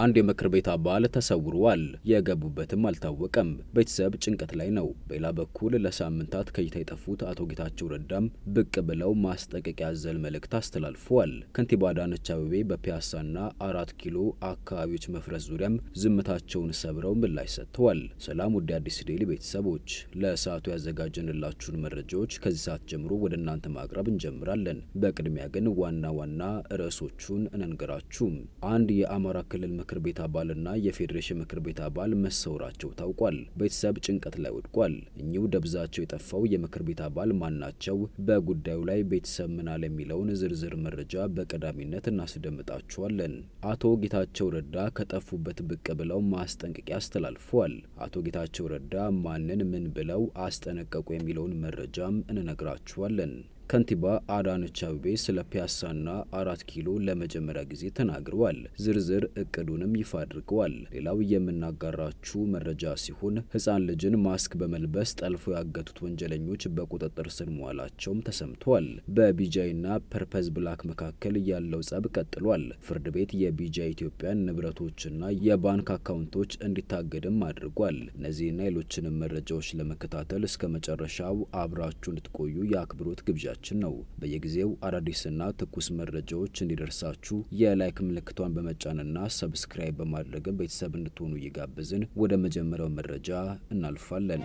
አንድ የምክር ቤት አባል ተሰውረዋል። የገቡበትም አልታወቀም። ቤተሰብ ጭንቀት ላይ ነው። በሌላ በኩል ለሳምንታት ከእይታ የጠፉት አቶ ጌታቸው ረዳም ብቅ ብለው ማስጠንቀቂያ አዘል መልእክት አስተላልፈዋል። ከንቲባ አዳነች አቤቤ በፒያሳና አራት ኪሎ አካባቢዎች መፍረስ ዙሪያም ዝምታቸውን ሰብረው ምላሽ ሰጥተዋል። ሰላም ውድ አዲስ ዴይሊ ቤተሰቦች፣ ለሰዓቱ ያዘጋጀንላችሁን መረጃዎች ከዚህ ሰዓት ጀምሮ ወደ እናንተ ማቅረብ እንጀምራለን። በቅድሚያ ግን ዋና ዋና ርዕሶቹን እንንገራችሁ። አንድ የአማራ ክልል ምክር ቤት አባልና የፌዴሬሽን ምክር ቤት አባል መሰውራቸው ታውቋል። ቤተሰብ ጭንቀት ላይ ወድቋል። እኚሁ ደብዛቸው የጠፋው የምክር ቤት አባል ማናቸው፣ በጉዳዩ ላይ ቤተሰብ ምናል የሚለውን ዝርዝር መረጃ በቀዳሚነት እናስደምጣችኋለን። አቶ ጌታቸው ረዳ ከጠፉበት ብቅ ብለው ማስጠንቀቂያ አስተላልፏል። አቶ ጌታቸው ረዳ ማንን ምን ብለው አስጠነቀቁ የሚለውን መረጃም እንነግራችኋለን። ከንቲባ አዳነች አቤቤ ስለ ፒያሳና አራት ኪሎ ለመጀመሪያ ጊዜ ተናግረዋል። ዝርዝር እቅዱንም ይፋ አድርገዋል። ሌላው የምናጋራችሁ መረጃ ሲሆን ሕፃን ልጅን ማስክ በመልበስ ጠልፎ ያገቱት ወንጀለኞች በቁጥጥር ስር መዋላቸውም ተሰምተዋል። በቢጃይና ፐርፐዝ ብላክ መካከል ያለው ጸብ ቀጥሏል። ፍርድ ቤት የቢጃይ ኢትዮጵያን ንብረቶችና የባንክ አካውንቶች እንዲታገድም አድርጓል። እነዚህና ሌሎችንም መረጃዎች ለመከታተል እስከ መጨረሻው አብራችሁ እንድትቆዩ የአክብሮት ግብዣ መረጃችን ነው። በየጊዜው አዳዲስና ትኩስ መረጃዎች እንዲደርሳችሁ የላይክ ምልክቷን በመጫንና ሰብስክራይብ በማድረግም ቤተሰብ እንድትሆኑ እየጋበዝን ወደ መጀመሪያው መረጃ እናልፋለን።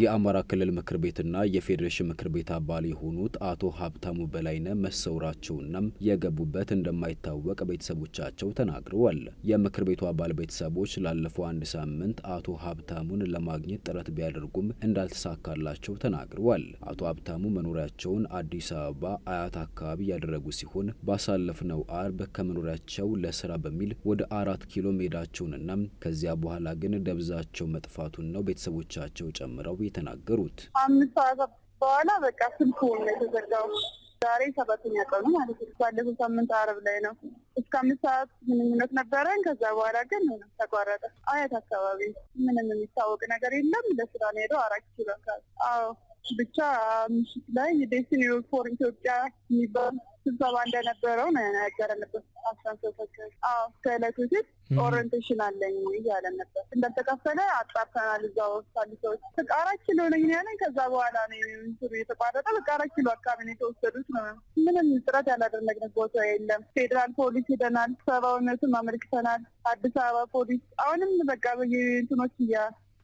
የአማራ ክልል ምክር ቤትና የፌዴሬሽን ምክር ቤት አባል የሆኑት አቶ ሀብታሙ በላይነ መሰውራቸውና የገቡበት እንደማይታወቅ ቤተሰቦቻቸው ተናግረዋል። የምክር ቤቱ አባል ቤተሰቦች ላለፈው አንድ ሳምንት አቶ ሀብታሙን ለማግኘት ጥረት ቢያደርጉም እንዳልተሳካላቸው ተናግረዋል። አቶ ሀብታሙ መኖሪያቸውን አዲስ አበባ አያት አካባቢ ያደረጉ ሲሆን ባሳለፍነው አርብ ከመኖሪያቸው ለስራ በሚል ወደ አራት ኪሎ መሄዳቸውንና ከዚያ በኋላ ግን ደብዛቸው መጥፋቱን ነው ቤተሰቦቻቸው ጨምረው የተናገሩት። አምስት ሰዓት በኋላ በቃ ስልኩ ነው የተዘጋው። ዛሬ ሰባተኛ ቀኑ ማለት ነው። ባለፈው ሳምንት አረብ ላይ ነው እስከ አምስት ሰዓት ግንኙነት ነበረን። ከዛ በኋላ ግን ተቋረጠ። አያት አካባቢ ምንም የሚታወቅ ነገር የለም። ለስራ ነው ሄደው አራት ኪሎ አዎ ብቻ ምሽት ላይ ዴስቲኒ ፎር ኢትዮጵያ የሚባል ስብሰባ እንደነበረው ነው ያገረንበት አሳንሶቶች ከእለቶች ኦሪንቴሽን አለኝ እያለ ነበር። እንደተከፈለ አጣርተናል። እዛ ውስጥ ሰዎች በቃ አራት ኪሎ ነኝ ያለኝ። ከዛ በኋላ ነው እንትኑ የተቋረጠ። በቃ አራት አካባቢ ነው የተወሰዱት ነው። ምንም ጥረት ያላደረግንበት ቦታ የለም። ፌዴራል ፖሊስ ሄደናል። ሰብአዊነቱን አመልክተናል። አዲስ አበባ ፖሊስ አሁንም በቃ በየንትኖች እያ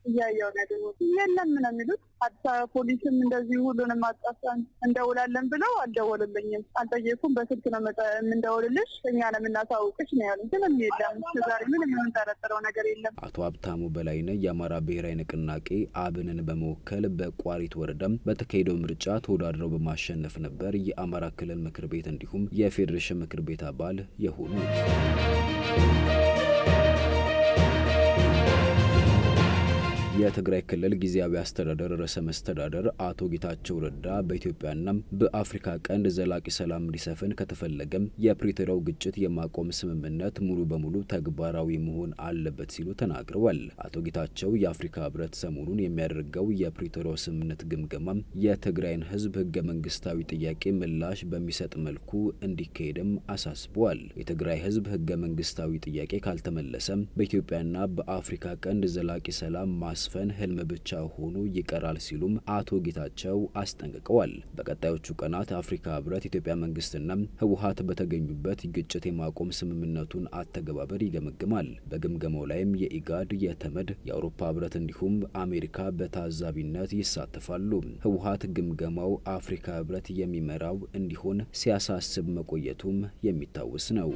እያየው ነገር የለም ምን የሚሉት። አዲስ አበባ ፖሊስም እንደዚህ ሁሉንም አጣፍጠን እንደውላለን ብለው አልደወልልኝም፣ አልጠየኩም። በስልክ ነው የምንደውልልሽ፣ እኛ ነው የምናሳውቅሽ ነው ያሉት። ምንም የለም ዛሬ ምንም የምንጠረጥረው ነገር የለም። አቶ ሀብታሙ በላይነህ የአማራ ብሔራዊ ንቅናቄ አብንን በመወከል በቋሪት ወረዳም በተካሄደው ምርጫ ተወዳድረው በማሸነፍ ነበር የአማራ ክልል ምክር ቤት እንዲሁም የፌዴሬሽን ምክር ቤት አባል የሆኑ የትግራይ ክልል ጊዜያዊ አስተዳደር ርዕሰ መስተዳደር አቶ ጌታቸው ረዳ በኢትዮጵያና በአፍሪካ ቀንድ ዘላቂ ሰላም እንዲሰፍን ከተፈለገም የፕሪቶሪያው ግጭት የማቆም ስምምነት ሙሉ በሙሉ ተግባራዊ መሆን አለበት ሲሉ ተናግረዋል። አቶ ጌታቸው የአፍሪካ ህብረት ሰሞኑን የሚያደርገው የፕሪቶሪያው ስምምነት ግምገማ የትግራይን ህዝብ ህገ መንግስታዊ ጥያቄ ምላሽ በሚሰጥ መልኩ እንዲካሄድም አሳስበዋል። የትግራይ ህዝብ ህገ መንግስታዊ ጥያቄ ካልተመለሰም በኢትዮጵያና በአፍሪካ ቀንድ ዘላቂ ሰላም ማስ መስፈን ህልም ብቻ ሆኖ ይቀራል ሲሉም አቶ ጌታቸው አስጠንቅቀዋል። በቀጣዮቹ ቀናት አፍሪካ ህብረት፣ ኢትዮጵያ መንግስትና ህወሀት በተገኙበት ግጭት የማቆም ስምምነቱን አተገባበር ይገመግማል። በግምገማው ላይም የኢጋድ፣ የተመድ፣ የአውሮፓ ህብረት እንዲሁም አሜሪካ በታዛቢነት ይሳተፋሉ። ህወሀት ግምገማው አፍሪካ ህብረት የሚመራው እንዲሆን ሲያሳስብ መቆየቱም የሚታወስ ነው።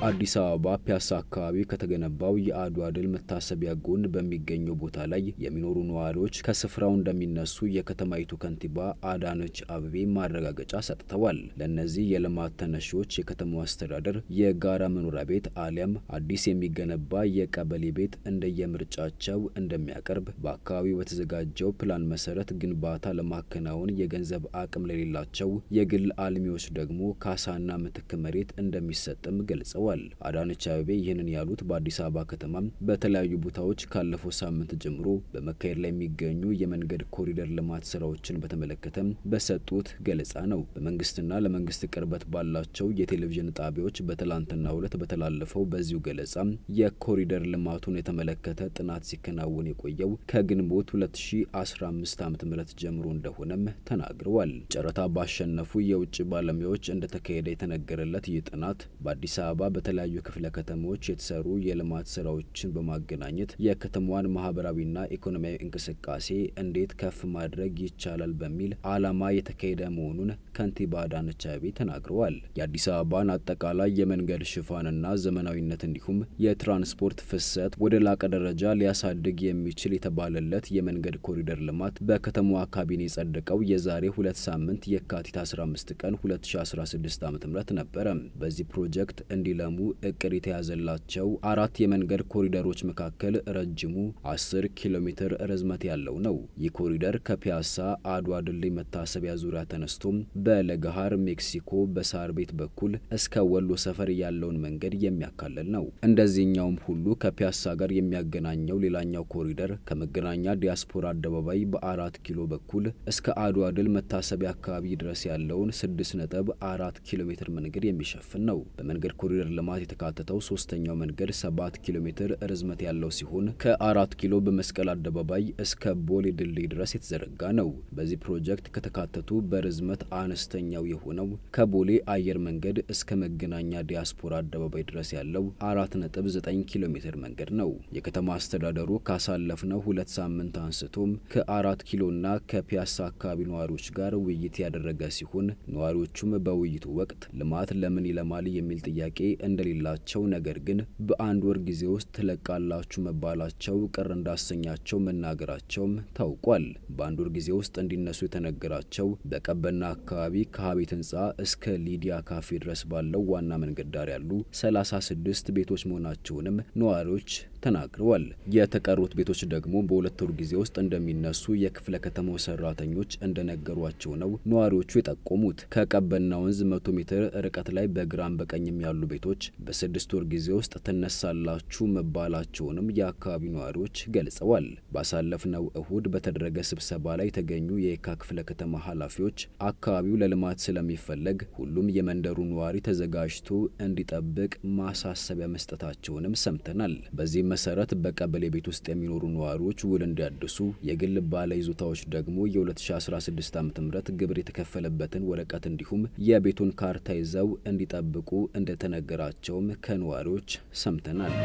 በአዲስ አበባ ፒያሳ አካባቢ ከተገነባው የአድዋ ድል መታሰቢያ ጎን በሚገኘው ቦታ ላይ የሚኖሩ ነዋሪዎች ከስፍራው እንደሚነሱ የከተማይቱ ከንቲባ አዳነች አበቤ ማረጋገጫ ሰጥተዋል። ለእነዚህ የልማት ተነሺዎች የከተማው አስተዳደር የጋራ መኖሪያ ቤት አሊያም አዲስ የሚገነባ የቀበሌ ቤት እንደየምርጫቸው እንደሚያቀርብ፣ በአካባቢው በተዘጋጀው ፕላን መሰረት ግንባታ ለማከናወን የገንዘብ አቅም ለሌላቸው የግል አልሚዎች ደግሞ ካሳና ምትክ መሬት እንደሚሰጥም ገልጸዋል። ተናግረዋል። አዳነች አቤቤ ይህንን ያሉት በአዲስ አበባ ከተማ በተለያዩ ቦታዎች ካለፈው ሳምንት ጀምሮ በመካሄድ ላይ የሚገኙ የመንገድ ኮሪደር ልማት ስራዎችን በተመለከተ በሰጡት ገለጻ ነው። በመንግስትና ለመንግስት ቅርበት ባላቸው የቴሌቪዥን ጣቢያዎች በትላንትናው ሁለት በተላለፈው በዚሁ ገለጻ የኮሪደር ልማቱን የተመለከተ ጥናት ሲከናወን የቆየው ከግንቦት 2015 ዓ ም ጀምሮ እንደሆነም ተናግረዋል። ጨረታ ባሸነፉ የውጭ ባለሙያዎች እንደተካሄደ የተነገረለት ይህ ጥናት በአዲስ አበባ በተለያዩ ክፍለ ከተሞች የተሰሩ የልማት ስራዎችን በማገናኘት የከተማዋን ማህበራዊና ኢኮኖሚያዊ እንቅስቃሴ እንዴት ከፍ ማድረግ ይቻላል በሚል ዓላማ የተካሄደ መሆኑን ከንቲባ አዳነች አቤቤ ተናግረዋል። የአዲስ አበባን አጠቃላይ የመንገድ ሽፋንና ዘመናዊነት እንዲሁም የትራንስፖርት ፍሰት ወደ ላቀ ደረጃ ሊያሳድግ የሚችል የተባለለት የመንገድ ኮሪደር ልማት በከተማዋ ካቢኔ ጸድቀው የዛሬ ሁለት ሳምንት የካቲት 15 ቀን 2016 ዓ ም ነበረ። በዚህ ፕሮጀክት እንዲ እንዲለሙ እቅድ የተያዘላቸው አራት የመንገድ ኮሪደሮች መካከል ረጅሙ 10 ኪሎ ሜትር ርዝመት ያለው ነው። ይህ ኮሪደር ከፒያሳ አድዋ ድልድይ መታሰቢያ ዙሪያ ተነስቶ በለገሃር ሜክሲኮ በሳር ቤት በኩል እስከ ወሎ ሰፈር ያለውን መንገድ የሚያካልል ነው። እንደዚህኛውም ሁሉ ከፒያሳ ጋር የሚያገናኘው ሌላኛው ኮሪደር ከመገናኛ ዲያስፖራ አደባባይ በአራት ኪሎ በኩል እስከ አድዋ ድል መታሰቢያ አካባቢ ድረስ ያለውን 6.4 ኪሎ ሜትር መንገድ የሚሸፍን ነው። በመንገድ ኮሪደር የኮሪደር ልማት የተካተተው ሶስተኛው መንገድ 7 ኪሎ ሜትር ርዝመት ያለው ሲሆን ከአራት ኪሎ በመስቀል አደባባይ እስከ ቦሌ ድልድይ ድረስ የተዘረጋ ነው። በዚህ ፕሮጀክት ከተካተቱ በርዝመት አነስተኛው የሆነው ከቦሌ አየር መንገድ እስከ መገናኛ ዲያስፖራ አደባባይ ድረስ ያለው 4.9 ኪሎ ሜትር መንገድ ነው። የከተማ አስተዳደሩ ካሳለፍነው ሁለት ሳምንት አንስቶም ከአራት ኪሎና ከፒያሳ አካባቢ ነዋሪዎች ጋር ውይይት ያደረገ ሲሆን ነዋሪዎቹም በውይይቱ ወቅት ልማት ለምን ይለማል የሚል ጥያቄ እንደሌላቸው ነገር ግን በአንድ ወር ጊዜ ውስጥ ትለቃላችሁ መባላቸው ቅር እንዳሰኛቸው መናገራቸውም ታውቋል። በአንድ ወር ጊዜ ውስጥ እንዲነሱ የተነገራቸው በቀበና አካባቢ ከሀቤት ህንፃ እስከ ሊዲያ ካፌ ድረስ ባለው ዋና መንገድ ዳር ያሉ 36 ቤቶች መሆናቸውንም ነዋሪዎች ተናግረዋል። የተቀሩት ቤቶች ደግሞ በሁለት ወር ጊዜ ውስጥ እንደሚነሱ የክፍለ ከተማው ሰራተኞች እንደነገሯቸው ነው ነዋሪዎቹ የጠቆሙት። ከቀበና ወንዝ መቶ ሜትር ርቀት ላይ በግራም በቀኝም ያሉ ቤቶች በስድስት ወር ጊዜ ውስጥ ትነሳላችሁ መባላቸውንም የአካባቢው ነዋሪዎች ገልጸዋል። ባሳለፍነው እሁድ በተደረገ ስብሰባ ላይ የተገኙ የየካ ክፍለ ከተማ ኃላፊዎች አካባቢው ለልማት ስለሚፈለግ ሁሉም የመንደሩ ነዋሪ ተዘጋጅቶ እንዲጠብቅ ማሳሰቢያ መስጠታቸውንም ሰምተናል። በዚህም መሰረት በቀበሌ ቤት ውስጥ የሚኖሩ ነዋሪዎች ውል እንዲያድሱ፣ የግል ባለ ይዞታዎች ደግሞ የ2016 ዓ ም ግብር የተከፈለበትን ወረቀት እንዲሁም የቤቱን ካርታ ይዘው እንዲጠብቁ እንደተነገራቸውም ከነዋሪዎች ሰምተናል።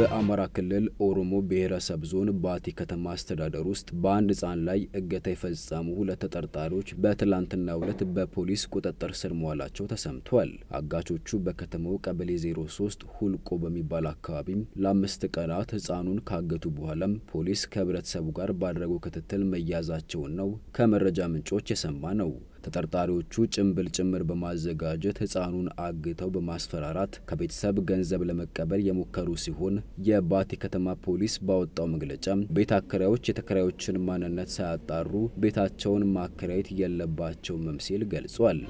በአማራ ክልል ኦሮሞ ብሔረሰብ ዞን ባቲ ከተማ አስተዳደር ውስጥ በአንድ ሕፃን ላይ እገታ የፈጸሙ ሁለት ተጠርጣሪዎች በትላንትናው ዕለት በፖሊስ ቁጥጥር ስር መዋላቸው ተሰምቷል። አጋቾቹ በከተማው ቀበሌ 03 ሁልቆ በሚባል አካባቢም ለአምስት ቀናት ህፃኑን ካገቱ በኋላም ፖሊስ ከህብረተሰቡ ጋር ባደረገው ክትትል መያዛቸውን ነው ከመረጃ ምንጮች የሰማ ነው። ተጠርጣሪዎቹ ጭምብል ጭምር በማዘጋጀት ህፃኑን አግተው በማስፈራራት ከቤተሰብ ገንዘብ ለመቀበል የሞከሩ ሲሆን የባቲ ከተማ ፖሊስ ባወጣው መግለጫ ቤት አከራዮች የተከራዮችን ማንነት ሳያጣሩ ቤታቸውን ማከራየት የለባቸውም ሲል ገልጿል።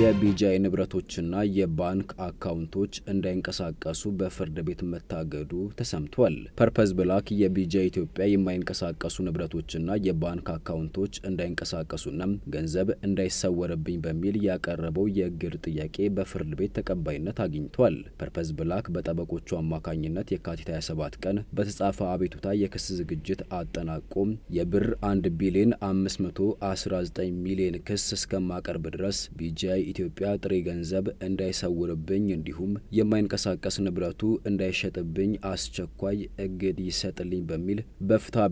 የቢጂአይ ንብረቶችና የባንክ አካውንቶች እንዳይንቀሳቀሱ በፍርድ ቤት መታገዱ ተሰምቷል። ፐርፐዝ ብላክ የቢጂአይ ኢትዮጵያ የማይንቀሳቀሱ ንብረቶችና የባንክ አካውንቶች እንዳይንቀሳቀሱና ገንዘብ እንዳይሰወርብኝ በሚል ያቀረበው የእግድ ጥያቄ በፍርድ ቤት ተቀባይነት አግኝቷል። ፐርፐዝ ብላክ በጠበቆቹ አማካኝነት የካቲት 27 ቀን በተጻፈ አቤቱታ የክስ ዝግጅት አጠናቆ የብር 1 ቢሊዮን 519 ሚሊዮን ክስ እስከማቀርብ ድረስ ቢጂአይ ኢትዮጵያ ጥሬ ገንዘብ እንዳይሰውርብኝ እንዲሁም የማይንቀሳቀስ ንብረቱ እንዳይሸጥብኝ አስቸኳይ እግድ ይሰጥልኝ በሚል በፍትሐ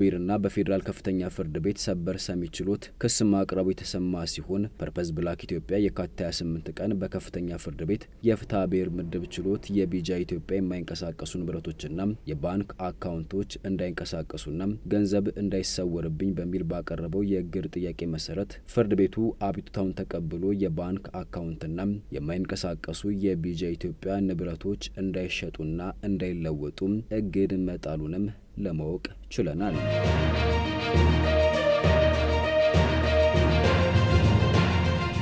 በፌዴራል ከፍተኛ ፍርድ ቤት ሰበር ሰሚ ችሎት ክስ ማቅረቡ የተሰማ ሲሆን ፐርፐዝ ብላክ ኢትዮጵያ የካቲት 28 ቀን በከፍተኛ ፍርድ ቤት የፍታ ብሔር ምድብ ችሎት የቢጃ ኢትዮጵያ የማይንቀሳቀሱ ንብረቶችና የባንክ አካውንቶች እንዳይንቀሳቀሱና ገንዘብ እንዳይሰወርብኝ በሚል ባቀረበው የእግድ ጥያቄ መሰረት ፍርድ ቤቱ አቤቱታውን ተቀብሎ የባንክ አካውንትና የማይንቀሳቀሱ የቢጃ ኢትዮጵያ ንብረቶች እንዳይሸጡና እንዳይለወጡ እግድ መጣሉንም ለማወቅ ችለናል።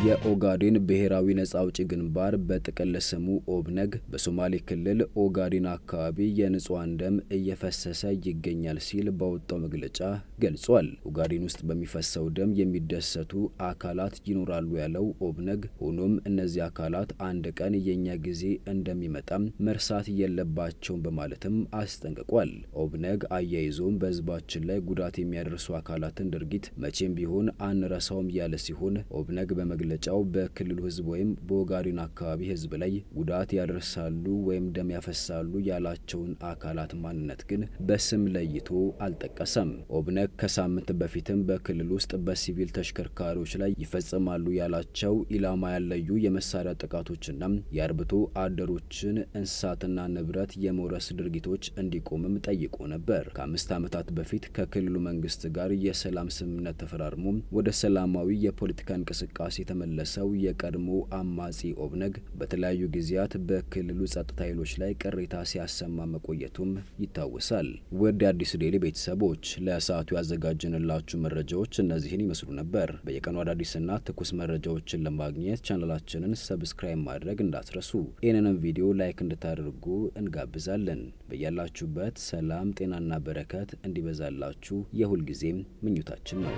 የኦጋዴን ብሔራዊ ነጻ አውጪ ግንባር በጥቅል ስሙ ኦብነግ በሶማሌ ክልል ኦጋዴን አካባቢ የንጹሃን ደም እየፈሰሰ ይገኛል ሲል በወጣው መግለጫ ገልጿል። ኦጋዴን ውስጥ በሚፈሰው ደም የሚደሰቱ አካላት ይኖራሉ ያለው ኦብነግ፣ ሆኖም እነዚህ አካላት አንድ ቀን የእኛ ጊዜ እንደሚመጣም መርሳት የለባቸውም በማለትም አስጠንቅቋል። ኦብነግ አያይዞም በህዝባችን ላይ ጉዳት የሚያደርሱ አካላትን ድርጊት መቼም ቢሆን አንረሳውም ያለ ሲሆን ኦብነግ በመግለ መግለጫው በክልሉ ህዝብ ወይም በኦጋዴን አካባቢ ህዝብ ላይ ጉዳት ያደርሳሉ ወይም ደም ያፈሳሉ ያላቸውን አካላት ማንነት ግን በስም ለይቶ አልጠቀሰም። ኦብነግ ከሳምንት በፊትም በክልል ውስጥ በሲቪል ተሽከርካሪዎች ላይ ይፈጽማሉ ያላቸው ኢላማ ያለዩ የመሳሪያ ጥቃቶችና የአርብቶ አደሮችን እንስሳትና ንብረት የመውረስ ድርጊቶች እንዲቆምም ጠይቆ ነበር። ከአምስት ዓመታት በፊት ከክልሉ መንግስት ጋር የሰላም ስምምነት ተፈራርሞ ወደ ሰላማዊ የፖለቲካ እንቅስቃሴ የተመለሰው የቀድሞ አማጺ ኦብነግ በተለያዩ ጊዜያት በክልሉ ጸጥታ ኃይሎች ላይ ቅሬታ ሲያሰማ መቆየቱም ይታወሳል። ውድ የአዲስ ዴይሊ ቤተሰቦች ለሰዓቱ ያዘጋጀንላችሁ መረጃዎች እነዚህን ይመስሉ ነበር። በየቀኑ አዳዲስና ትኩስ መረጃዎችን ለማግኘት ቻናላችንን ሰብስክራይብ ማድረግ እንዳትረሱ። ይህንንም ቪዲዮ ላይክ እንድታደርጉ እንጋብዛለን። በያላችሁበት ሰላም፣ ጤናና በረከት እንዲበዛላችሁ የሁልጊዜም ምኞታችን ነው።